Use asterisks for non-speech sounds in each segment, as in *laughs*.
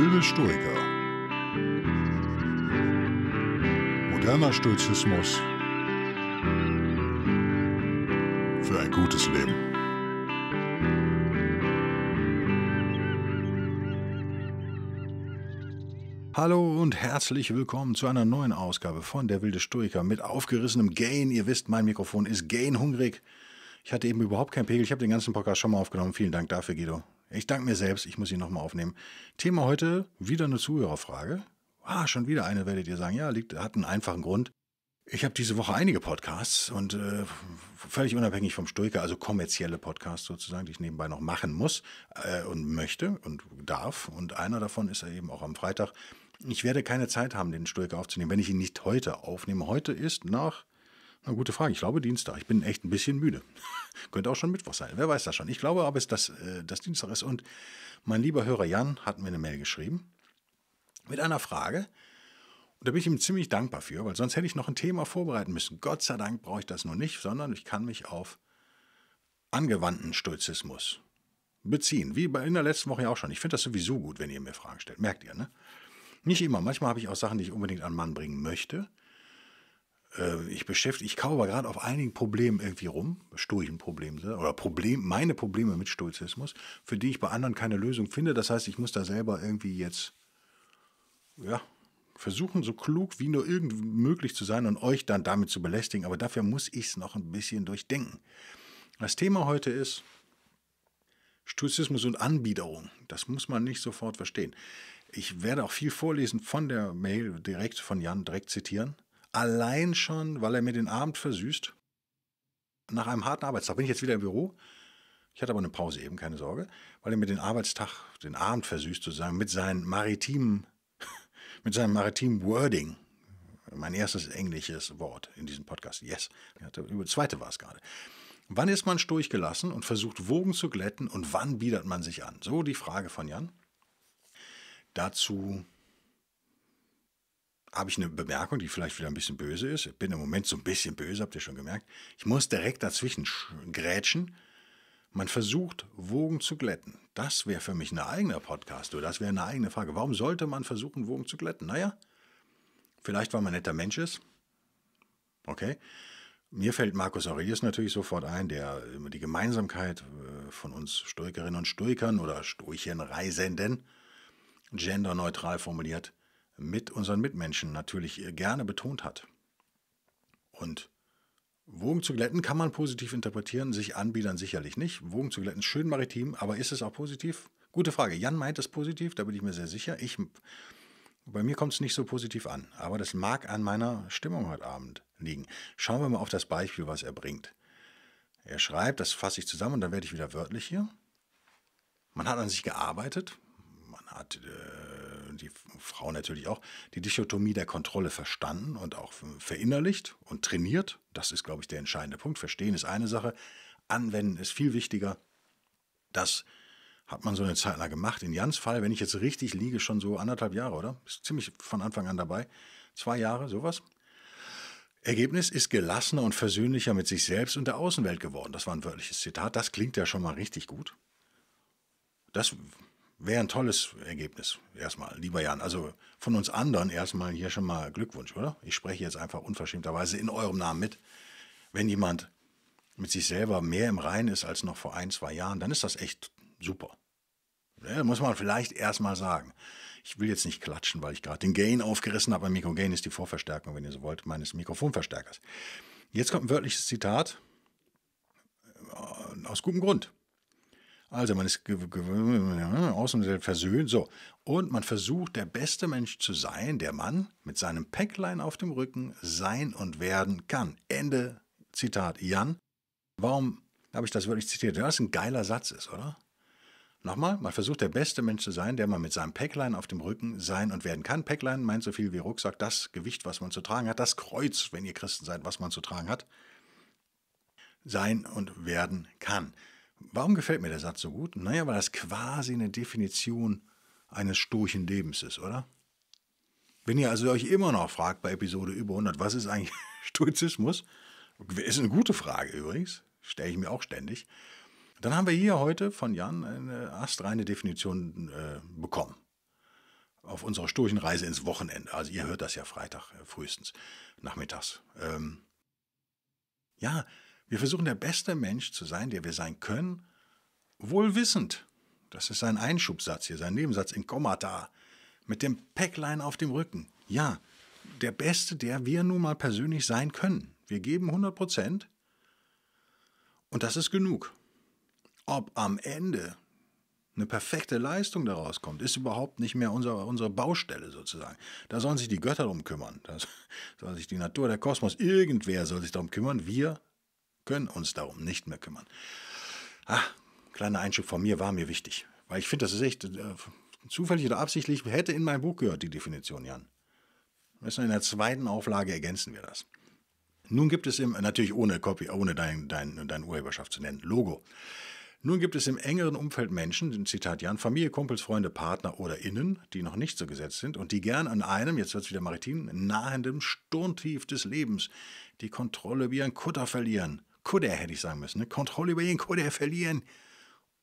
Wilde Stoiker. Moderner Stoizismus für ein gutes Leben. Hallo und herzlich willkommen zu einer neuen Ausgabe von Der wilde Stoiker mit aufgerissenem Gain. Ihr wisst, mein Mikrofon ist Gain hungrig. Ich hatte eben überhaupt keinen Pegel. Ich habe den ganzen Podcast schon mal aufgenommen. Vielen Dank dafür, Guido. Ich danke mir selbst, ich muss ihn nochmal aufnehmen. Thema heute, wieder eine Zuhörerfrage. Ah, schon wieder eine, werdet ihr sagen. Ja, liegt, hat einen einfachen Grund. Ich habe diese Woche einige Podcasts und äh, völlig unabhängig vom Stoiker, also kommerzielle Podcasts sozusagen, die ich nebenbei noch machen muss äh, und möchte und darf. Und einer davon ist ja eben auch am Freitag. Ich werde keine Zeit haben, den Stoiker aufzunehmen, wenn ich ihn nicht heute aufnehme. Heute ist nach na, gute Frage. Ich glaube Dienstag. Ich bin echt ein bisschen müde. *laughs* Könnte auch schon Mittwoch sein. Wer weiß das schon. Ich glaube aber, dass äh, das Dienstag ist. Und mein lieber Hörer Jan hat mir eine Mail geschrieben mit einer Frage. Und da bin ich ihm ziemlich dankbar für, weil sonst hätte ich noch ein Thema vorbereiten müssen. Gott sei Dank brauche ich das nur nicht, sondern ich kann mich auf angewandten Stoizismus beziehen. Wie in der letzten Woche ja auch schon. Ich finde das sowieso gut, wenn ihr mir Fragen stellt. Merkt ihr, ne? Nicht immer. Manchmal habe ich auch Sachen, die ich unbedingt an Mann bringen möchte. Ähm, ich beschäftige, ich kaufe gerade auf einigen Problemen irgendwie rum, Sturchenprobleme ne, oder Problem, meine Probleme mit Stoizismus, für die ich bei anderen keine Lösung finde. Das heißt, ich muss da selber irgendwie jetzt, ja, versuchen, so klug wie nur irgend möglich zu sein und euch dann damit zu belästigen. Aber dafür muss ich es noch ein bisschen durchdenken. Das Thema heute ist Stoizismus und Anbiederung. Das muss man nicht sofort verstehen. Ich werde auch viel vorlesen von der Mail direkt von Jan, direkt zitieren Allein schon, weil er mir den Abend versüßt. Nach einem harten Arbeitstag bin ich jetzt wieder im Büro. Ich hatte aber eine Pause eben, keine Sorge, weil er mir den Arbeitstag, den Abend versüßt sozusagen mit seinem maritimen, *laughs* mit seinem maritimen Wording. Mein erstes englisches Wort in diesem Podcast. Yes. Über zweite war es gerade. Wann ist man stoisch gelassen und versucht Wogen zu glätten und wann biedert man sich an? So die Frage von Jan. Dazu habe ich eine Bemerkung, die vielleicht wieder ein bisschen böse ist. Ich bin im Moment so ein bisschen böse, habt ihr schon gemerkt. Ich muss direkt dazwischen grätschen. Man versucht, Wogen zu glätten. Das wäre für mich ein eigener Podcast oder das wäre eine eigene Frage. Warum sollte man versuchen, Wogen zu glätten? Naja, vielleicht, weil man ein netter Mensch ist. Okay. Mir fällt Markus Aurelius natürlich sofort ein, der die Gemeinsamkeit äh, von uns Stoikerinnen und Stoikern oder Stoichenreisenden genderneutral formuliert mit unseren Mitmenschen natürlich äh, gerne betont hat. Und Wogen zu glätten kann man positiv interpretieren, sich anbiedern sicherlich nicht. Wogen zu glätten ist schön maritim, aber ist es auch positiv? Gute Frage. Jan meint es positiv, da bin ich mir sehr sicher. Ich, bei mir kommt es nicht so positiv an, aber das mag an meiner Stimmung heute Abend liegen. Schauen wir mal auf das Beispiel, was er bringt. Er schreibt, das fasse ich zusammen und dann werde ich wieder wörtlich hier. Man hat an sich gearbeitet, man hat äh, die Frau natürlich auch, die Dichotomie der Kontrolle verstanden und auch verinnerlicht und trainiert. Das ist, glaube ich, der entscheidende Punkt. Verstehen ist eine Sache, anwenden ist viel wichtiger. Das hat man so eine Zeit lang gemacht. In Jans Fall, wenn ich jetzt richtig liege, schon so anderthalb Jahre, oder? Ist ziemlich von Anfang an dabei. Zwei Jahre, sowas. Ergebnis ist gelassener und versöhnlicher mit sich selbst und der Außenwelt geworden. Das war ein wörtliches Zitat. Das klingt ja schon mal richtig gut. Das wäre ein tolles Ergebnis. Erstmal, lieber Jan. Also von uns anderen erstmal hier schon mal Glückwunsch, oder? Ich spreche jetzt einfach unverschämterweise in eurem Namen mit. Wenn jemand mit sich selber mehr im Reinen ist als noch vor ein, zwei Jahren, dann ist das echt super. Ja, muss man vielleicht erstmal sagen. Ich will jetzt nicht klatschen, weil ich gerade den Gain aufgerissen habe. Ein Mikro-Gain ist die Vorverstärkung, wenn ihr so wollt, meines Mikrofonverstärkers. Jetzt kommt ein wörtliches Zitat äh, aus gutem Grund. Also man ist außen und selbst versöhnt, so. Und man versucht, der beste Mensch zu sein, der man mit seinem Päcklein auf dem Rücken sein und werden kann. Ende Zitat Jan. Warum habe ich das wirklich zitiert? Weil das ein geiler Satz ist, oder? Nochmal, man versucht, der beste Mensch zu sein, der man mit seinem Päcklein auf dem Rücken sein und werden kann. Päcklein meint so viel wie Rucksack, das Gewicht, was man zu tragen hat, das Kreuz, wenn ihr Christen seid, was man zu tragen hat. Sein und werden kann. Warum gefällt mir der Satz so gut? Naja, weil das quasi eine Definition eines stoischen Lebens ist, oder? Wenn ihr also euch immer noch fragt bei Episode über 100, was ist eigentlich *laughs* Stoizismus? Ist eine gute Frage übrigens, stelle ich mir auch ständig. Dann haben wir hier heute von Jan eine astreine Definition äh, bekommen. Auf unserer stoischen Reise ins Wochenende. Also ihr hört das ja Freitag äh, frühestens, nachmittags. Ähm, ja, wir versuchen der beste Mensch zu sein, der wir sein können, wohlwissend. Das ist sein Einschubsatz hier, sein Nebensatz in Kommata, mit dem Päcklein auf dem Rücken. Ja, der Beste, der wir nun mal persönlich sein können. Wir geben 100 Prozent und das ist genug. Ob am Ende eine perfekte Leistung daraus kommt, ist überhaupt nicht mehr unser, unsere Baustelle sozusagen. Da sollen sich die Götter drum kümmern. Da *laughs* soll sich die Natur, der Kosmos, irgendwer soll sich darum kümmern. Wir können uns darum nicht mehr kümmern. Ah, kleiner Einschub von mir war mir wichtig, weil ich finde, das ist echt äh, zufällig oder absichtlich, hätte in mein Buch gehört, die Definition, Jan. in der zweiten Auflage ergänzen wir das. Nun gibt es im, natürlich ohne Copy, ohne dein, dein, dein Urheberschaft zu nennen, Logo. Nun gibt es im engeren Umfeld Menschen, Zitat Jan, Familie, Kumpels, Freunde, Partner oder Innen, die noch nicht so gesetzt sind und die gern an einem, jetzt wird es wieder maritim, nahendem Sturmtief des Lebens die Kontrolle wie ein Kutter verlieren. Kudder hätte ich sagen müssen, ne? Kontrolle über ihren Kudder verlieren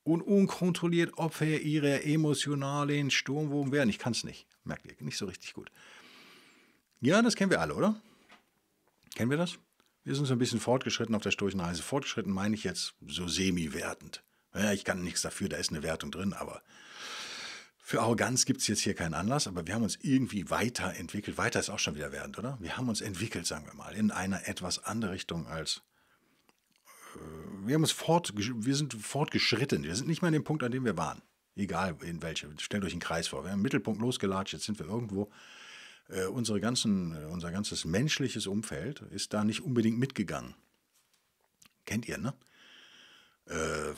und unkontrolliert Opfer ihrer emotionalen Sturmwogen werden. Ich kann es nicht, merkt ihr, nicht so richtig gut. Ja, das kennen wir alle, oder? Kennen wir das? Wir sind so ein bisschen fortgeschritten auf der Sturchenreise. Fortgeschritten meine ich jetzt so semi-wertend. Ja, ich kann nichts dafür, da ist eine Wertung drin, aber für Arroganz gibt es jetzt hier keinen Anlass, aber wir haben uns irgendwie weiterentwickelt. Weiter ist auch schon wieder wertend, oder? Wir haben uns entwickelt, sagen wir mal, in einer etwas anderen Richtung als äh, wir haben es fort, wir sind fortgeschritten. Wir sind nicht mehr an dem Punkt, an dem wir waren. Egal in welche. Stellt euch einen Kreis vor. Wir haben im Mittelpunkt losgelatscht, jetzt sind wir irgendwo. Äh, unsere ganzen, äh, unser ganzes menschliches Umfeld ist da nicht unbedingt mitgegangen. Kennt ihr, ne? Äh,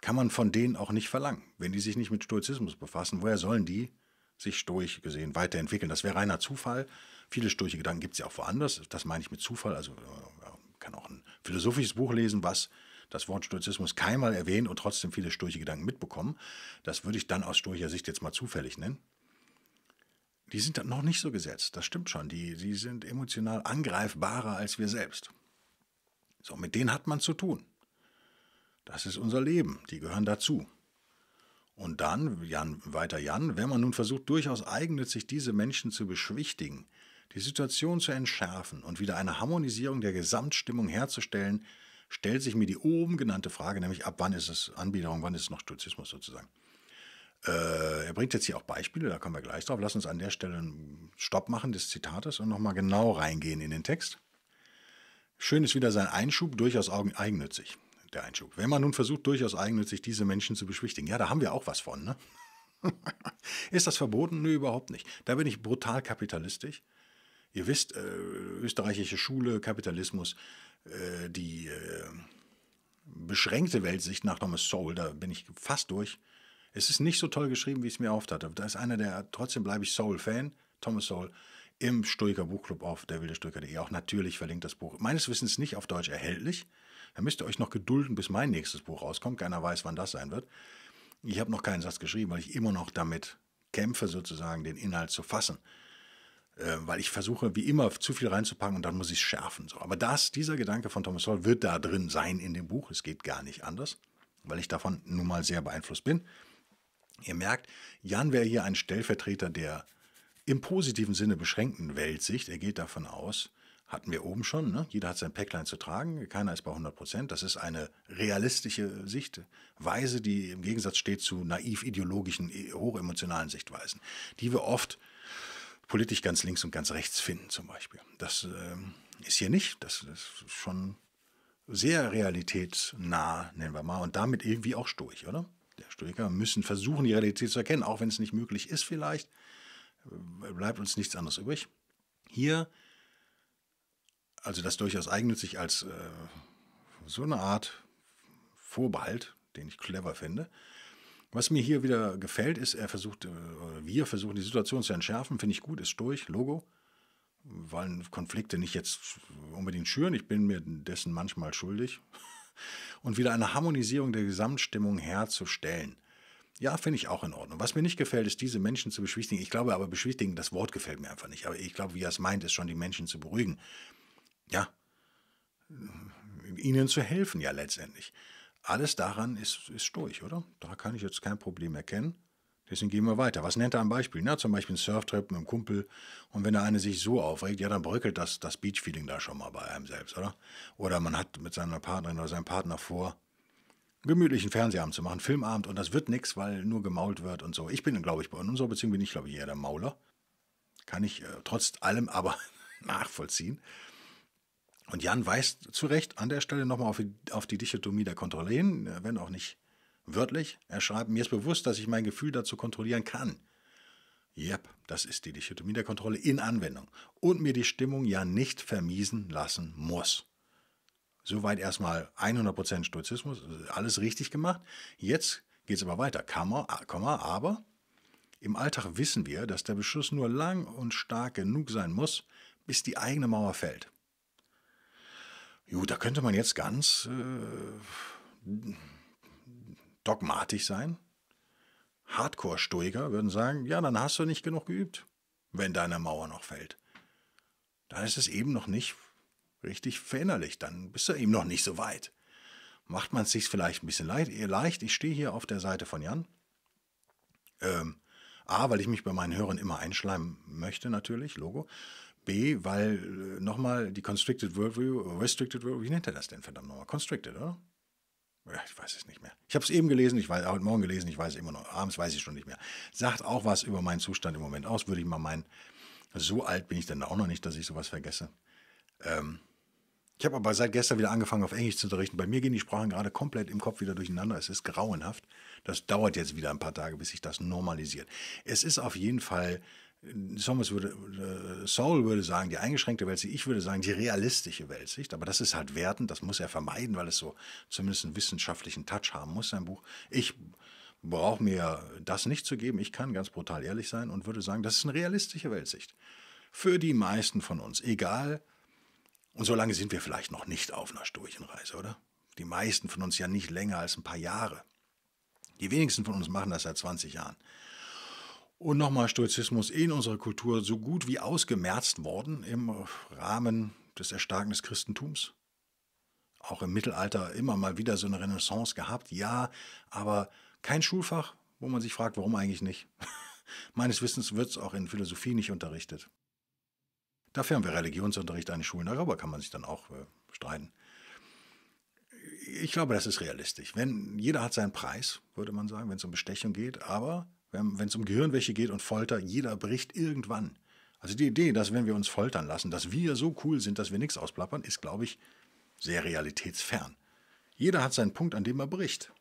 kann man von denen auch nicht verlangen. Wenn die sich nicht mit Stoizismus befassen, woher sollen die sich stoisch gesehen weiterentwickeln? Das wäre reiner Zufall. Viele stoische Gedanken gibt es ja auch woanders. Das meine ich mit Zufall, also äh, kann auch ein philosophisches Buch lesen, was das Wort Stoizismus keinmal erwähnt und trotzdem viele stoische Gedanken mitbekommen. Das würde ich dann aus stoischer Sicht jetzt mal zufällig nennen. Die sind dann noch nicht so gesetzt, das stimmt schon. Die, die sind emotional angreifbarer als wir selbst. So, mit denen hat man zu tun. Das ist unser Leben, die gehören dazu. Und dann, Jan, weiter Jan, wenn man nun versucht, durchaus eignet, sich diese Menschen zu beschwichtigen, die Situation zu entschärfen und wieder eine Harmonisierung der Gesamtstimmung herzustellen, stellt sich mir die oben genannte Frage, nämlich ab wann ist es Anbiederung, wann ist es noch Sturzismus sozusagen. Äh, er bringt jetzt hier auch Beispiele, da kommen wir gleich drauf. Lass uns an der Stelle einen Stopp machen des Zitates und nochmal genau reingehen in den Text. Schön ist wieder sein Einschub, durchaus eigennützig, der Einschub. Wenn man nun versucht, durchaus eigennützig diese Menschen zu beschwichtigen, ja, da haben wir auch was von, ne? *laughs* ist das verboten? Nö, überhaupt nicht. Da bin ich brutal kapitalistisch. Ihr wisst, äh, österreichische Schule, Kapitalismus, äh, die äh, beschränkte Weltsicht nach Thomas Sowell, da bin ich fast durch. Es ist nicht so toll geschrieben, wie ich es mir oft hatte. Da ist einer der, trotzdem bleibe ich sowell fan Thomas Sowell, im Stoiker Buchclub auf derwildestolker.de. Auch natürlich verlinkt das Buch. Meines Wissens nicht auf Deutsch erhältlich. Da müsst ihr euch noch gedulden, bis mein nächstes Buch rauskommt. Keiner weiß, wann das sein wird. Ich habe noch keinen Satz geschrieben, weil ich immer noch damit kämpfe, sozusagen den Inhalt zu fassen. Äh, weil ich versuche, wie immer, zu viel reinzupacken und dann muss ich es schärfen. So. Aber das, dieser Gedanke von Thomas Sowell wird da drin sein in dem Buch. Es geht gar nicht anders, weil ich davon nun mal sehr beeinflusst bin. Ihr merkt, Jan wäre hier ein Stellvertreter der im positiven Sinne beschränkten Weltsicht. Er geht davon aus, hatten wir oben schon, ne? jeder hat sein Päcklein zu tragen, keiner ist bei 100 Prozent. Das ist eine realistische Sichtweise, die im Gegensatz steht zu naiv ideologischen, eh, hochemotionalen Sichtweisen, die wir oft politisch ganz links und ganz rechts finden zum Beispiel. Das äh, ist hier nicht. Das ist schon sehr realitätsnah, nennen wir mal, und damit irgendwie auch Stoich, oder? Der Stoiker müssen versuchen, die Realität zu erkennen, auch wenn es nicht möglich ist vielleicht. Äh, bleibt uns nichts anderes übrig. Hier, also das durchaus eignet sich als äh, so eine Art Vorbehalt, den ich clever finde, was mir hier wieder gefällt, ist, er versucht, äh, wir versuchen die Situation zu entschärfen, finde ich gut, ist durch, Logo. Wollen Konflikte nicht jetzt unbedingt schüren, ich bin mir dessen manchmal schuldig. *laughs* Und wieder eine Harmonisierung der Gesamtstimmung herzustellen. Ja, finde ich auch in Ordnung. Was mir nicht gefällt, ist, diese Menschen zu beschwichtigen. Ich glaube aber, beschwichtigen, das Wort gefällt mir einfach nicht. Aber ich glaube, wie er es meint, ist schon, die Menschen zu beruhigen. Ja, ihnen zu helfen, ja, letztendlich. Alles daran ist, ist durch, oder? Da kann ich jetzt kein Problem erkennen. Deswegen gehen wir weiter. Was nennt er ein Beispiel? Na, zum Beispiel ein Surftrip mit einem Kumpel. Und wenn der eine sich so aufregt, ja, dann bröckelt das, das Beach-Feeling da schon mal bei einem selbst, oder? Oder man hat mit seiner Partnerin oder seinem Partner vor, einen gemütlichen Fernsehabend zu machen, Filmabend. Und das wird nichts, weil nur gemault wird und so. Ich bin, glaube ich, bei unserer Beziehung bin ich, glaube ich, eher der Mauler. Kann ich äh, trotz allem aber *laughs* nachvollziehen. Und Jan weist zu Recht an der Stelle nochmal auf, auf die Dichotomie der Kontrolle hin, äh, wenn auch nicht wörtlich. Er schreibt, mir ist bewusst, dass ich mein Gefühl dazu kontrollieren kann. Yep, das ist die Dichotomie der Kontrolle in Anwendung. Und mir die Stimmung ja nicht vermiesen lassen muss. Soweit erstmal 100% Stoizismus, alles richtig gemacht. Jetzt geht es aber weiter. Komma, aber im Alltag wissen wir, dass der Beschuss nur lang und stark genug sein muss, bis die eigene Mauer fällt. Jo, da könnte man jetzt ganz äh, dogmatisch sein. Hardcore-Stoiker würden sagen, ja, dann hast du nicht genug geübt, wenn deine Mauer noch fällt. Dann ist es eben noch nicht richtig verinnerlicht, dann bist du eben noch nicht so weit. Macht man es sich vielleicht ein bisschen eh, leicht. Ich stehe hier auf der Seite von Jan. Ähm, A, weil ich mich bei meinen Hörern immer einschleimen möchte, natürlich, Logo. B, weil äh, nochmal die Constricted Worldview, äh, Restricted Worldview, wie nennt er das denn verdammt nochmal? Constricted, oder? Ja, ich weiß es nicht mehr. Ich habe es eben gelesen, ich weiß, heute Morgen gelesen, ich weiß immer noch, abends weiß ich schon nicht mehr. Sagt auch was über meinen Zustand im Moment aus, würde ich mal meinen. So alt bin ich dann auch noch nicht, dass ich sowas vergesse. Ähm, ich habe aber seit gestern wieder angefangen, auf Englisch zu unterrichten. Bei mir gehen die Sprachen gerade komplett im Kopf wieder durcheinander. Es ist grauenhaft. Das dauert jetzt wieder ein paar Tage, bis sich das normalisiert. Es ist auf jeden Fall Thomas würde, äh, Soul würde sagen, die eingeschränkte Weltsicht, ich würde sagen, die realistische Weltsicht, aber das ist halt wertend, das muss er vermeiden, weil es so zumindest einen wissenschaftlichen Touch haben muss, sein Buch. Ich brauche mir das nicht zu geben, ich kann ganz brutal ehrlich sein und würde sagen, das ist eine realistische Weltsicht. Für die meisten von uns, egal, und solange sind wir vielleicht noch nicht auf einer Sturchenreise, oder? Die meisten von uns ja nicht länger als ein paar Jahre. Die wenigsten von uns machen das seit 20 Jahren. Und nochmal, Stoizismus in unserer Kultur so gut wie ausgemerzt worden im Rahmen des Erstarken des Christentums. Auch im Mittelalter immer mal wieder so eine Renaissance gehabt, ja, aber kein Schulfach, wo man sich fragt, warum eigentlich nicht. *laughs* Meines Wissens wird es auch in Philosophie nicht unterrichtet. Dafür haben wir Religionsunterricht an den Schulen, darüber kann man sich dann auch äh, streiten. Ich glaube, das ist realistisch. Wenn, jeder hat seinen Preis, würde man sagen, wenn es um Bestechung geht, aber wenn es um Gehirnwäsche geht und Folter, jeder bricht irgendwann. Also die Idee, dass wenn wir uns foltern lassen, dass wir so cool sind, dass wir nichts ausplappern, ist, glaube ich, sehr realitätsfern. Jeder hat seinen Punkt, an dem er bricht.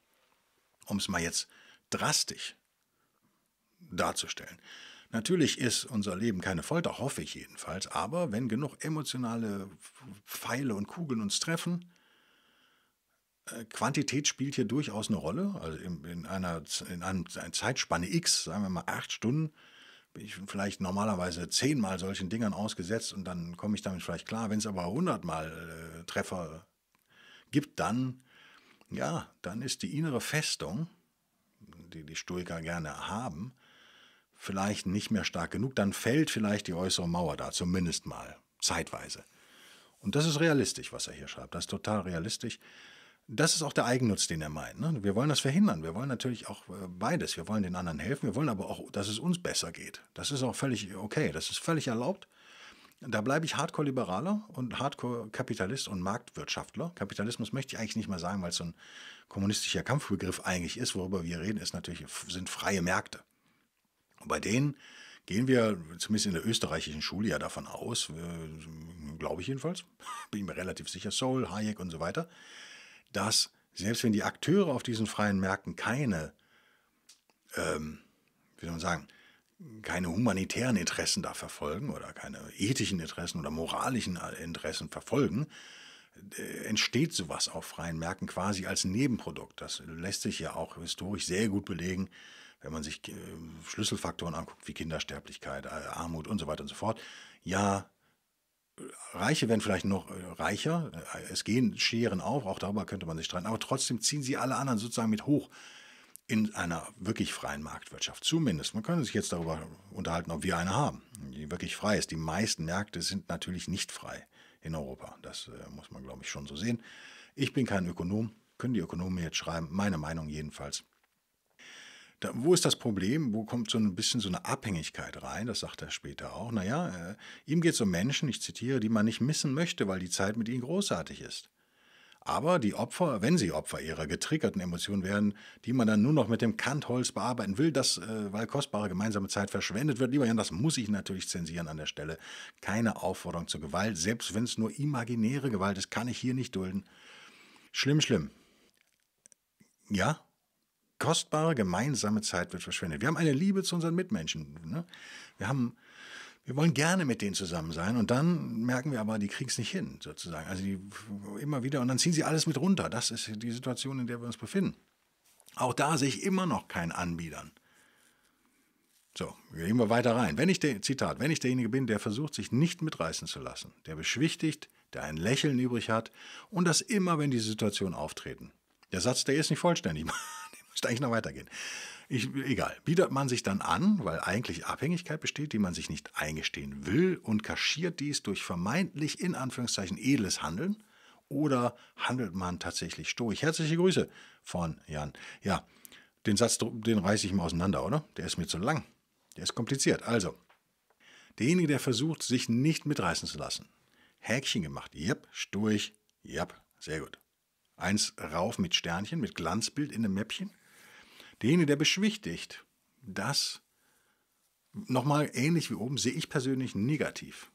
Um es mal jetzt drastisch darzustellen. Natürlich ist unser Leben keine Folter, hoffe ich jedenfalls, aber wenn genug emotionale Pfeile und Kugeln uns treffen, äh, Quantität spielt hier durchaus eine Rolle. Also in, in einer, in einem, einer Zeitspanne X, sagen wir mal acht Stunden, bin ich vielleicht normalerweise zehnmal solchen Dingern ausgesetzt und dann komme ich damit vielleicht klar. Wenn es aber hundertmal äh, Treffer gibt, dann, ja, dann ist die innere Festung, die die Stoiker gerne haben, vielleicht nicht mehr stark genug. Dann fällt vielleicht die äußere Mauer da, zumindest mal, zeitweise. Und das ist realistisch, was er hier schreibt. Das ist total realistisch das ist auch der Eigennutz, den er meint. Ne? Wir wollen das verhindern. Wir wollen natürlich auch äh, beides. Wir wollen den anderen helfen. Wir wollen aber auch, dass es uns besser geht. Das ist auch völlig okay. Das ist völlig erlaubt. Da bleibe ich Hardcore-Liberaler und Hardcore-Kapitalist und Marktwirtschaftler. Kapitalismus möchte ich eigentlich nicht mal sagen, weil es so ein kommunistischer Kampfbegriff eigentlich ist. Worüber wir reden, ist natürlich, sind freie Märkte. Und bei denen gehen wir zumindest in der österreichischen Schule ja davon aus, äh, glaube ich jedenfalls, *laughs* bin ich mir relativ sicher, Soul, Hayek und so weiter, dass selbst wenn die Akteure auf diesen freien Märkten keine, ähm, wie soll man sagen, keine humanitären Interessen da verfolgen oder keine ethischen Interessen oder moralischen äh, Interessen verfolgen, äh, entsteht sowas auf freien Märkten quasi als Nebenprodukt. Das lässt sich ja auch historisch sehr gut belegen, wenn man sich äh, Schlüsselfaktoren anguckt wie Kindersterblichkeit, Armut und so weiter und so fort. Ja, Reiche werden vielleicht noch äh, reicher, es gehen Scheren auf, auch darüber könnte man sich streiten, aber trotzdem ziehen sie alle anderen sozusagen mit hoch in einer wirklich freien Marktwirtschaft. Zumindest, man könnte sich jetzt darüber unterhalten, ob wir eine haben, die wirklich frei ist. Die meisten Märkte sind natürlich nicht frei in Europa. Das äh, muss man, glaube ich, schon so sehen. Ich bin kein Ökonom, können die Ökonomen jetzt schreiben, meine Meinung jedenfalls. Da, wo ist das Problem? Wo kommt so ein bisschen so eine Abhängigkeit rein? Das sagt er später auch. Naja, äh, ihm geht es um Menschen, ich zitiere, die man nicht missen möchte, weil die Zeit mit ihnen großartig ist. Aber die Opfer, wenn sie Opfer ihrer getriggerten Emotionen werden, die man dann nur noch mit dem Kantholz bearbeiten will, das, äh, weil kostbare gemeinsame Zeit verschwendet wird, lieber Jan, das muss ich natürlich zensieren an der Stelle. Keine Aufforderung zur Gewalt, selbst wenn es nur imaginäre Gewalt ist, kann ich hier nicht dulden. Schlimm, schlimm. Ja? kostbare gemeinsame Zeit wird verschwendet. Wir haben eine Liebe zu unseren Mitmenschen. Ne? Wir haben wir wollen gerne mit denen zusammen sein und dann merken wir aber, die kriegen es nicht hin, sozusagen. Also die immer wieder und dann ziehen sie alles mit runter. Das ist die Situation, in der wir uns befinden. Auch da sehe ich immer noch keinen Anbietern. So, gehen wir weiter rein. Wenn ich der, Zitat, wenn ich derjenige bin, der versucht, sich nicht mitreißen zu lassen, der beschwichtigt, der ein Lächeln übrig hat und das immer, wenn die Situation auftreten. Der Satz, der ist nicht vollständig. Müsste eigentlich noch weitergehen. Ich, egal, bietet man sich dann an, weil eigentlich Abhängigkeit besteht, die man sich nicht eingestehen will und kaschiert dies durch vermeintlich in Anführungszeichen edles Handeln oder handelt man tatsächlich stoisch? Herzliche Grüße von Jan. Ja, den Satz, den reiße ich mal auseinander, oder? Der ist mir zu lang. Der ist kompliziert. Also, derjenige, der versucht, sich nicht mitreißen zu lassen. Häkchen gemacht. Jep, stoisch. Jep, sehr gut. Eins rauf mit Sternchen, mit Glanzbild in dem Mäppchen derjenige, der beschwichtigt, das nochmal ähnlich wie oben sehe ich persönlich negativ.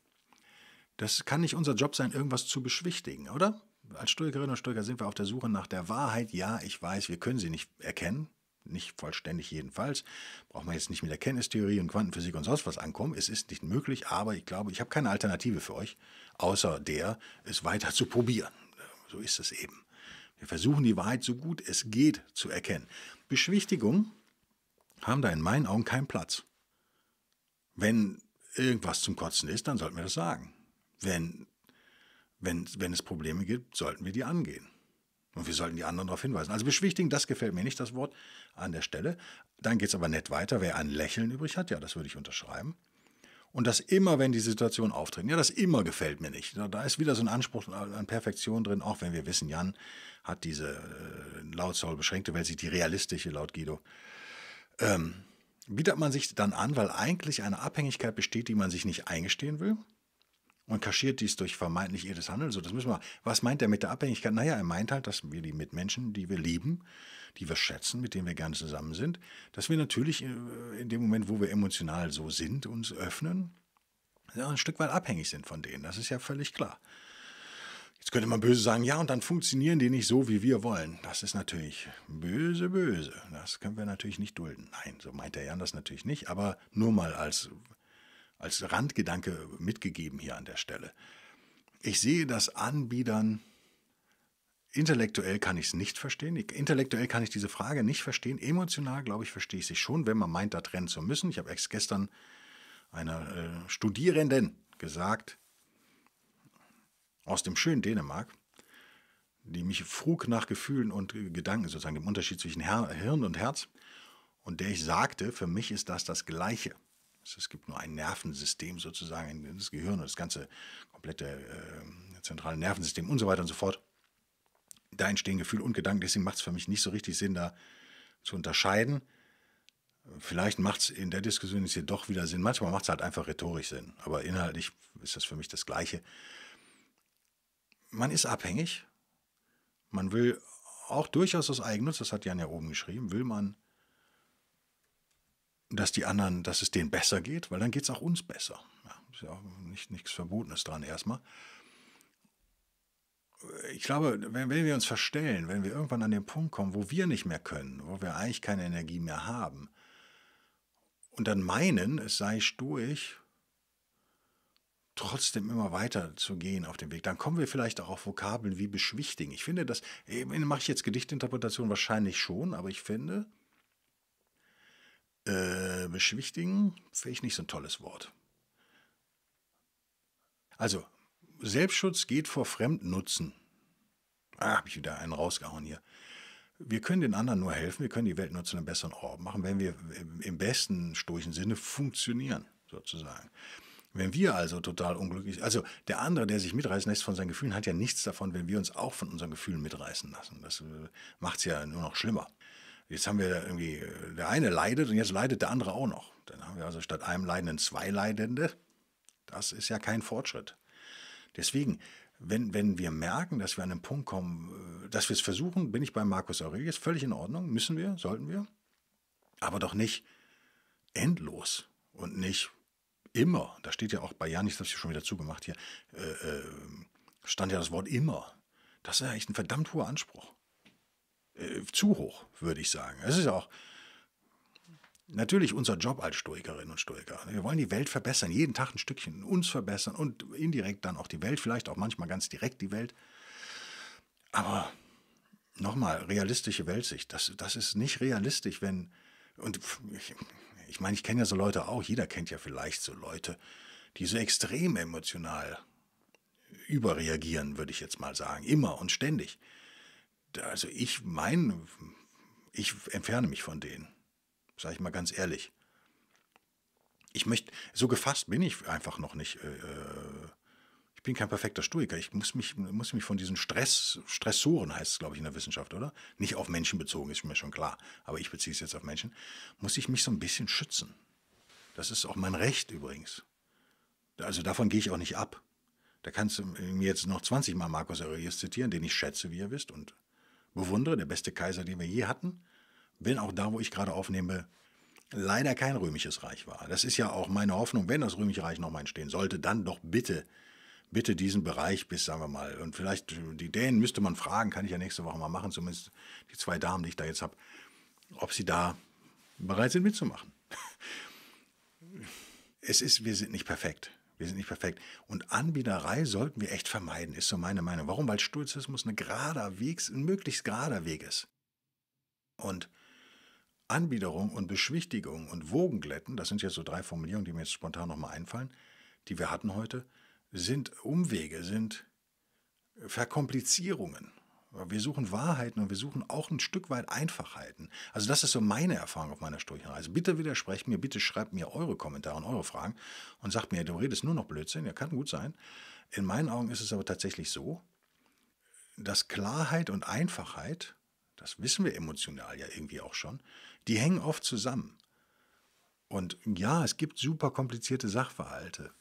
Das kann nicht unser Job sein, irgendwas zu beschwichtigen, oder? Als Stoikerinnen und Stoiker sind wir auf der Suche nach der Wahrheit. Ja, ich weiß, wir können sie nicht erkennen, nicht vollständig jedenfalls. Braucht man jetzt nicht mit der Kenntnistheorie und Quantenphysik und sonst was ankommen. Es ist nicht möglich, aber ich glaube, ich habe keine Alternative für euch, außer der, es weiter zu probieren. So ist es eben. Wir versuchen die Wahrheit so gut es geht zu erkennen. Beschwichtigungen haben da in meinen Augen keinen Platz. Wenn irgendwas zum Kotzen ist, dann sollten wir das sagen. Wenn, wenn, wenn es Probleme gibt, sollten wir die angehen. Und wir sollten die anderen darauf hinweisen. Also beschwichtigen, das gefällt mir nicht, das Wort an der Stelle. Dann geht es aber nett weiter. Wer ein Lächeln übrig hat, ja, das würde ich unterschreiben. Und das immer, wenn die Situation auftritt. Ja, das immer gefällt mir nicht. Da ist wieder so ein Anspruch äh, an Perfektion drin, auch wenn wir wissen, Jan hat diese äh, laut Saul beschränkte Welt, sieht die realistische laut Guido. Ähm, bietet man sich dann an, weil eigentlich eine Abhängigkeit besteht, die man sich nicht eingestehen will und kaschiert dies durch vermeintlich irres Handeln. So, das müssen wir. Was meint er mit der Abhängigkeit? Naja, er meint halt, dass wir die Mitmenschen, die wir lieben, die wir schätzen, mit denen wir gerne zusammen sind, dass wir natürlich äh, in dem Moment, wo wir emotional so sind, uns öffnen, ein Stück weit abhängig sind von denen. Das ist ja völlig klar. Jetzt könnte man böse sagen, ja, und dann funktionieren die nicht so, wie wir wollen. Das ist natürlich böse, böse. Das können wir natürlich nicht dulden. Nein, so meint der Jan das natürlich nicht, aber nur mal als, als Randgedanke mitgegeben hier an der Stelle. Ich sehe das Anbietern, intellektuell kann ich es nicht verstehen. Ich, intellektuell kann ich diese Frage nicht verstehen. Emotional, glaube ich, verstehe ich sie schon, wenn man meint, da trennen zu müssen. Ich habe erst gestern einer äh, Studierenden gesagt, aus dem schönen Dänemark, die mich frug nach Gefühlen und Gedanken, sozusagen dem Unterschied zwischen Her Hirn und Herz, und der ich sagte, für mich ist das das Gleiche. Es gibt nur ein Nervensystem sozusagen, das Gehirn und das ganze komplette äh, zentrale Nervensystem und so weiter und so fort da entstehen Gefühle und Gedanken. Deswegen macht es für mich nicht so richtig Sinn, da zu unterscheiden. Vielleicht macht es in der Diskussion jetzt hier doch wieder Sinn. Manchmal macht es halt einfach rhetorisch Sinn. Aber inhaltlich ist das für mich das Gleiche. Man ist abhängig. Man will auch durchaus aus Eigennutz, das hat Jan ja oben geschrieben, will man, dass die anderen, dass es denen besser geht, weil dann geht es auch uns besser. Ja, ist ja auch nicht, nichts Verbotenes dran erstmal ich glaube, wenn, wenn, wir uns verstellen, wenn wir irgendwann an den Punkt kommen, wo wir nicht mehr können, wo wir eigentlich keine Energie mehr haben, und dann meinen, es sei sturig, trotzdem immer weiter zu gehen auf dem Weg, dann kommen wir vielleicht auch auf Vokabeln wie beschwichtigen. Ich finde das, eben mache ich jetzt Gedichtinterpretation wahrscheinlich schon, aber ich finde, äh, beschwichtigen finde ich nicht so ein tolles Wort. Also Selbstschutz geht vor Fremdnutzen. Ah, habe ich wieder einen rausgehauen hier. Wir können den anderen nur helfen, wir können die Welt nur zu einem besseren Ort machen, wenn wir im besten stoischen Sinne funktionieren, sozusagen. Wenn wir also total unglücklich, sind, also der andere, der sich mitreißen lässt von seinen Gefühlen, hat ja nichts davon, wenn wir uns auch von unseren Gefühlen mitreißen lassen. Das äh, macht es ja nur noch schlimmer. Jetzt haben wir irgendwie, äh, der eine leidet und jetzt leidet der andere auch noch. Dann haben wir also statt einem Leidenden zwei Leidende. Das ist ja kein Fortschritt. Deswegen, wenn, wenn wir merken, dass wir an einen Punkt kommen, äh, dass wir es versuchen, bin ich bei Markus Aurelius, völlig in Ordnung, müssen wir, sollten wir, aber doch nicht endlos und nicht immer. Da steht ja auch bei Janis, das habe ich schon wieder zugemacht hier, äh, äh, stand ja das Wort immer. Das ist ja echt ein verdammt hoher Anspruch. Äh, zu hoch, würde ich sagen. Es ist ja auch, Natürlich unser Job als Stoikerinnen und Stoiker. Wir wollen die Welt verbessern, jeden Tag ein Stückchen uns verbessern und indirekt dann auch die Welt, vielleicht auch manchmal ganz direkt die Welt. Aber nochmal, realistische Weltsicht, das, das ist nicht realistisch, wenn, und ich, ich meine, ich kenne ja so Leute auch, jeder kennt ja vielleicht so Leute, die so extrem emotional überreagieren, würde ich jetzt mal sagen, immer und ständig. Also ich, meine, ich entferne mich von denen sage ich mal ganz ehrlich. Ich möchte, so gefasst bin ich einfach noch nicht. Äh, äh, ich bin kein perfekter Stoiker. Ich muss mich, muss mich von diesen Stress, Stressoren, heißt es, glaube ich, in der Wissenschaft, oder? Nicht auf Menschen bezogen, ist mir schon klar. Aber ich beziehe es jetzt auf Menschen. Muss ich mich so ein bisschen schützen. Das ist auch mein Recht übrigens. Also davon gehe ich auch nicht ab. Da kannst du mir jetzt noch 20 Mal Markus Aurelius zitieren, den ich schätze, wie ihr wisst, und bewundere, der beste Kaiser, den wir je hatten wenn auch da, wo ich gerade aufnehme, leider kein römisches Reich war. Das ist ja auch meine Hoffnung, wenn das römische Reich nochmal entstehen sollte, dann doch bitte, bitte diesen Bereich bis, sagen wir mal, und vielleicht äh, die Dänen müsste man fragen, kann ich ja nächste Woche mal machen, zumindest die zwei Damen, die ich da jetzt habe, ob sie da bereit sind mitzumachen. *laughs* Es ist, wir sind nicht perfekt. Wir sind nicht perfekt. Und Anbieterei sollten wir echt vermeiden, ist so meine Meinung. Warum? Weil Stoizismus ein gerader Weg, ein möglichst gerader Weg ist. Und Anbiederung und Beschwichtigung und Wogenglätten, das sind jetzt so drei Formulierungen, die mir jetzt spontan nochmal einfallen, die wir hatten heute, sind Umwege, sind äh, Verkomplizierungen. Wir suchen Wahrheiten und wir suchen auch ein Stück weit Einfachheiten. Also das ist so meine Erfahrung auf meiner Sturchenreise. Bitte widersprecht mir, bitte schreibt mir eure Kommentare und eure Fragen und sagt mir, du redest nur noch Blödsinn, ja kann gut sein. In meinen Augen ist es aber tatsächlich so, dass Klarheit und Einfachheit, das wissen wir emotional ja irgendwie auch schon, die hängen oft zusammen. Und ja, es gibt super komplizierte Sachverhalte.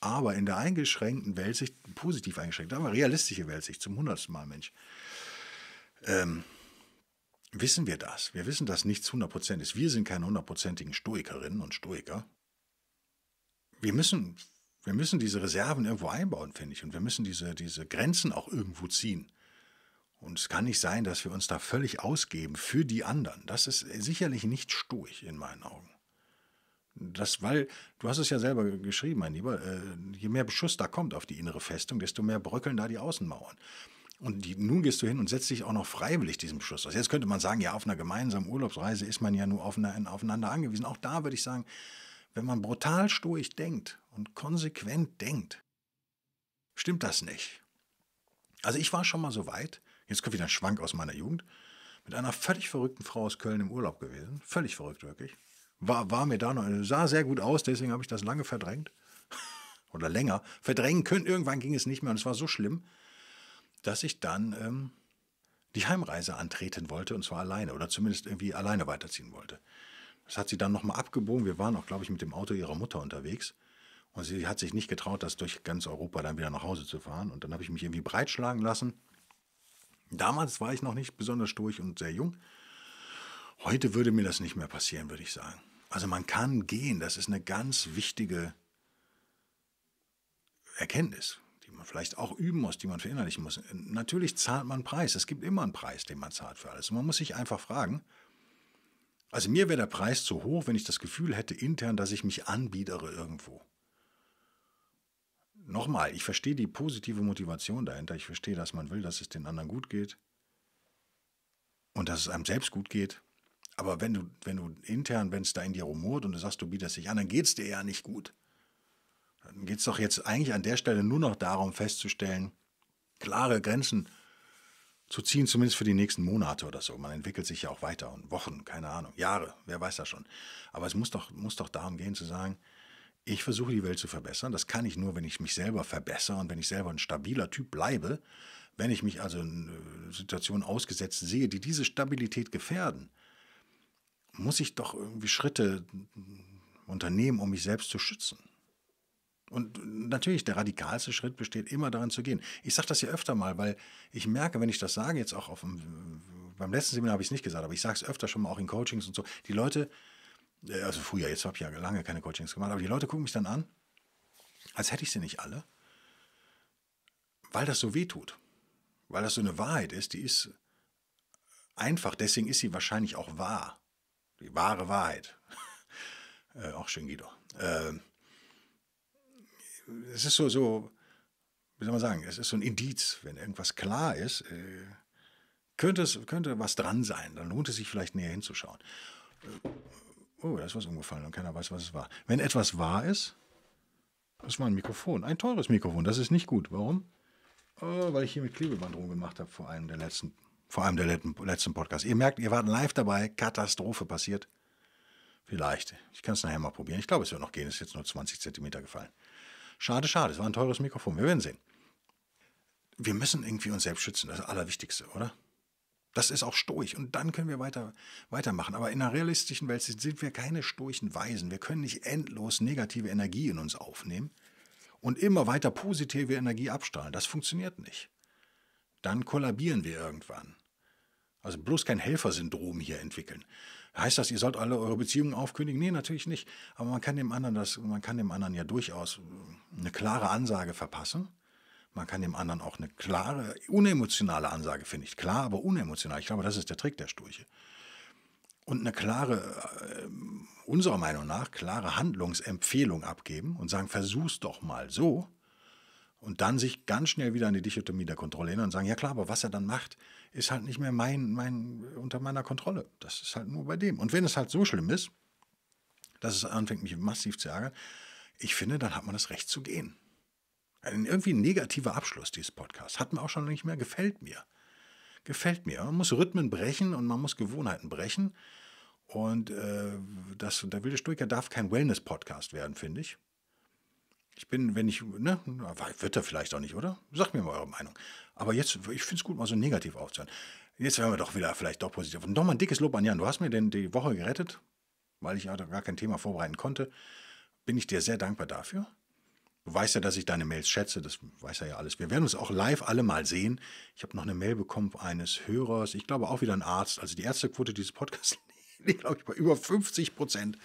Aber in der eingeschränkten Weltsicht, positiv eingeschränkt, aber realistische Weltsicht, zum hundertsten Mal, Mensch, ähm, wissen wir das. Wir wissen, dass nichts 100% ist. Wir sind keine hundertprozentigen Stoikerinnen und Stoiker. Wir müssen, wir müssen diese Reserven irgendwo einbauen, finde ich. Und wir müssen diese, diese Grenzen auch irgendwo ziehen. Und es kann nicht sein, dass wir uns da völlig ausgeben für die anderen. Das ist sicherlich nicht stoisch in meinen Augen. Das, weil, du hast es ja selber geschrieben, mein Lieber, äh, je mehr Beschuss da kommt auf die innere Festung, desto mehr bröckeln da die Außenmauern. Und die, nun gehst du hin und setzt dich auch noch freiwillig diesem Beschuss aus. Jetzt könnte man sagen, ja, auf einer gemeinsamen Urlaubsreise ist man ja nur aufeinander, aufeinander angewiesen. Auch da würde ich sagen, wenn man brutal stoisch denkt und konsequent denkt, stimmt das nicht. Also ich war schon mal so weit, jetzt kommt wieder ein Schwank aus meiner Jugend, mit einer völlig verrückten Frau aus Köln im Urlaub gewesen. Völlig verrückt, wirklich. War, war mir da noch, äh, sah sehr gut aus, deswegen habe ich das lange verdrängt. *laughs* Oder länger verdrängen können. Irgendwann ging es nicht mehr und es war so schlimm, dass ich dann ähm, die Heimreise antreten wollte und zwar alleine oder zumindest irgendwie alleine weiterziehen wollte. Das hat sie dann nochmal abgebogen. Wir waren auch, glaube ich, mit dem Auto ihrer Mutter unterwegs. Und sie hat sich nicht getraut, das durch ganz Europa dann wieder nach Hause zu fahren. Und dann habe ich mich irgendwie breitschlagen lassen Damals war ich noch nicht besonders durch und sehr jung. Heute würde mir das nicht mehr passieren, würde ich sagen. Also man kann gehen, das ist eine ganz wichtige Erkenntnis, die man vielleicht auch üben muss, die man verinnerlichen muss. Natürlich zahlt man Preis, es gibt immer einen Preis, den man zahlt für alles. Und man muss sich einfach fragen, also mir wäre der Preis zu hoch, wenn ich das Gefühl hätte intern, dass ich mich anbiedere irgendwo nochmal, ich verstehe die positive Motivation dahinter. Ich verstehe, dass man will, dass es den anderen gut geht und dass es einem selbst gut geht. Aber wenn du, wenn du intern, wenn es da in dir rumort und du sagst, du bietest dich an, dann geht es dir ja nicht gut. Dann geht es doch jetzt eigentlich an der Stelle nur noch darum, festzustellen, klare Grenzen zu ziehen, zumindest für die nächsten Monate oder so. Man entwickelt sich ja auch weiter und Wochen, keine Ahnung, Jahre, wer weiß das schon. Aber es muss doch, muss doch darum gehen zu sagen, ich versuche die Welt zu verbessern. Das kann ich nur, wenn ich mich selber verbessere und wenn ich selber ein stabiler Typ bleibe. Wenn ich mich also in äh, Situationen ausgesetzt sehe, die diese Stabilität gefährden, muss ich doch irgendwie Schritte unternehmen, um mich selbst zu schützen. Und natürlich, der radikalste Schritt besteht immer darin zu gehen. Ich sage das ja öfter mal, weil ich merke, wenn ich das sage, jetzt auch auf dem, beim letzten Seminar habe ich es nicht gesagt, aber ich sage es öfter schon mal auch in Coachings und so, die Leute also früher, jetzt habe ich ja lange keine Coachings gemacht, aber die Leute gucken mich dann an, als hätte ich sie nicht alle, weil das so weh tut. Weil das so eine Wahrheit ist, die ist einfach, deswegen ist sie wahrscheinlich auch wahr. Die wahre Wahrheit. *laughs* äh, auch schön, Guido. Äh, es ist so, so, wie soll man sagen, es ist so ein Indiz, wenn irgendwas klar ist, äh, könnte, es, könnte was dran sein, dann lohnt es sich vielleicht näher hinzuschauen Oh, da ist was umgefallen und keiner weiß, was es war. Wenn etwas wahr ist, das war ein Mikrofon, ein teures Mikrofon, das ist nicht gut. Warum? Oh, weil ich hier mit Klebeband rumgemacht habe vor einem der letzten, vor einem der letzten Podcast. Ihr merkt, ihr wart live dabei, Katastrophe passiert. Vielleicht. Ich kann es nachher mal probieren. Ich glaube, es wird noch gehen. Es ist jetzt nur 20 Zentimeter gefallen. Schade, schade. Es war ein teures Mikrofon. Wir werden sehen. Wir müssen irgendwie uns selbst schützen. Das ist das Allerwichtigste, oder? Das ist auch stoisch und dann können wir weiter, weitermachen. Aber in einer realistischen Welt sind wir keine stoischen Weisen. Wir können nicht endlos negative Energie in uns aufnehmen und immer weiter positive Energie abstrahlen. Das funktioniert nicht. Dann kollabieren wir irgendwann. Also bloß kein Helfersyndrom hier entwickeln. Heißt das, ihr sollt alle eure Beziehungen aufkündigen? Nee, natürlich nicht. Aber man kann dem anderen das, man kann dem anderen ja durchaus äh, eine klare Ansage verpassen man kann dem anderen auch eine klare, unemotionale Ansage, finde ich. Klar, aber unemotional. Ich glaube, das ist der Trick der Sturche. Und eine klare, äh, unserer Meinung nach, klare Handlungsempfehlung abgeben und sagen, versuch's doch mal so. Und dann sich ganz schnell wieder an die Dichotomie der Kontrolle erinnern und sagen, ja klar, aber was er dann macht, ist halt nicht mehr mein, mein, unter meiner Kontrolle. Das ist halt nur bei dem. Und wenn es halt so schlimm ist, dass es anfängt, mich massiv zu ärgern, ich finde, dann hat man das Recht zu gehen. Ein irgendwie negativer Abschluss dieses Podcasts. Hat mir auch schon nicht mehr. Gefällt mir. Gefällt mir. Man muss Rhythmen brechen und man muss Gewohnheiten brechen. Und äh, das, der wilde Stoiker darf kein Wellness-Podcast werden, finde ich. Ich bin, wenn ich, ne, wird er vielleicht auch nicht, oder? Sagt mir mal eure Meinung. Aber jetzt, ich finde es gut, mal so negativ aufzuhören. Jetzt werden wir doch wieder vielleicht doch positiv. Und nochmal ein dickes Lob an Jan. Du hast mir denn die Woche gerettet, weil ich ja gar kein Thema vorbereiten konnte. Bin ich dir sehr dankbar dafür. Du weißt ja, dass ich deine Mails schätze, das weiß er ja alles. Wir werden uns auch live alle mal sehen. Ich habe noch eine Mail bekommen eines Hörers, ich glaube auch wieder ein Arzt. Also die Ärztequote dieses Podcasts liegt, *laughs* glaube ich, bei über 50 Prozent.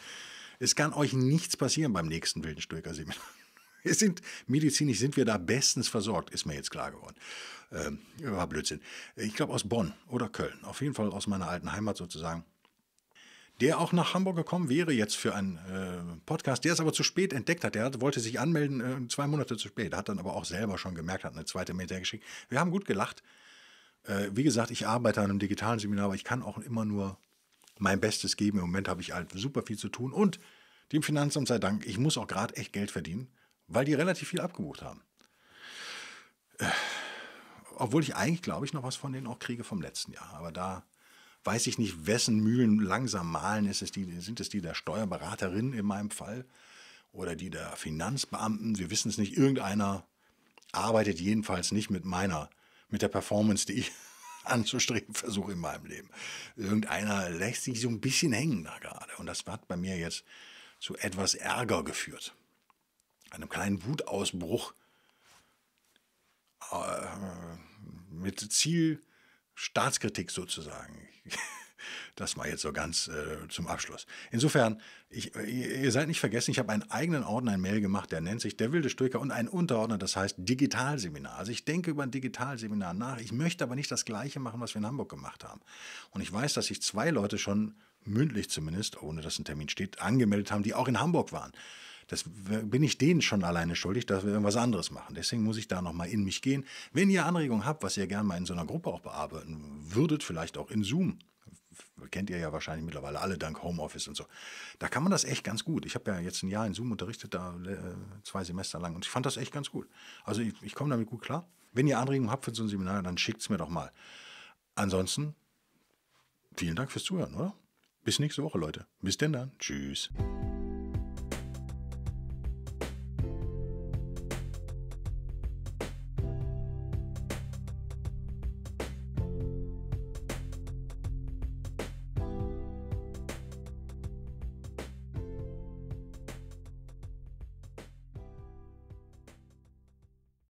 Es kann euch nichts passieren beim nächsten wilden Stöcker-Seminar. *laughs* Wir sind, medizinisch sind wir da bestens versorgt, ist mir jetzt klar geworden. Ähm, war Blödsinn. Ich glaube aus Bonn oder Köln, auf jeden Fall aus meiner alten Heimat sozusagen der auch nach Hamburg gekommen wäre jetzt für einen äh, Podcast, der es aber zu spät entdeckt hat. Der hat, wollte sich anmelden, äh, zwei Monate zu spät, hat dann aber auch selber schon gemerkt, hat eine zweite Mail geschickt. Wir haben gut gelacht. Äh, wie gesagt, ich arbeite an einem digitalen Seminar, aber ich kann auch immer nur mein Bestes geben. Im Moment habe ich halt super viel zu tun und dem Finanzamt sei Dank, ich muss auch gerade echt Geld verdienen, weil die relativ viel abgebucht haben. Äh, obwohl ich eigentlich, glaube ich, noch was von denen auch kriege vom letzten Jahr. Aber da weiß ich nicht, wessen Mühlen langsam malen. Ist es die, sind es die der Steuerberaterin in meinem Fall oder die der Finanzbeamten? Wir wissen es nicht. Irgendeiner arbeitet jedenfalls nicht mit meiner, mit der Performance, die ich *laughs* anzustreben versuche in meinem Leben. Irgendeiner lässt sich so ein bisschen hängen da gerade. Und das hat bei mir jetzt zu etwas Ärger geführt. Einem kleinen Wutausbruch äh, mit Ziel Staatskritik sozusagen. *laughs* Das mal jetzt so ganz äh, zum Abschluss. Insofern, ich, ihr seid nicht vergessen, ich habe einen eigenen Ordner in Mail gemacht, der nennt sich Der wilde Stöcker und einen Unterordner, das heißt Digitalseminar. Also ich denke über ein Digitalseminar nach. Ich möchte aber nicht das Gleiche machen, was wir in Hamburg gemacht haben. Und ich weiß, dass sich zwei Leute schon mündlich zumindest, ohne dass ein Termin steht, angemeldet haben, die auch in Hamburg waren. Das bin ich denen schon alleine schuldig, dass wir irgendwas anderes machen. Deswegen muss ich da nochmal in mich gehen. Wenn ihr Anregungen habt, was ihr gerne mal in so einer Gruppe auch bearbeiten würdet, vielleicht auch in Zoom, kennt ihr ja wahrscheinlich mittlerweile alle dank Homeoffice und so. Da kann man das echt ganz gut. Ich habe ja jetzt ein Jahr in Zoom unterrichtet, da äh, zwei Semester lang und ich fand das echt ganz gut. Also ich, ich komme damit gut klar. Wenn ihr Anregungen habt für so ein Seminar, dann schickt es mir doch mal. Ansonsten, vielen Dank fürs Zuhören, oder? Bis nächste Woche, Leute. Bis denn dann. Tschüss.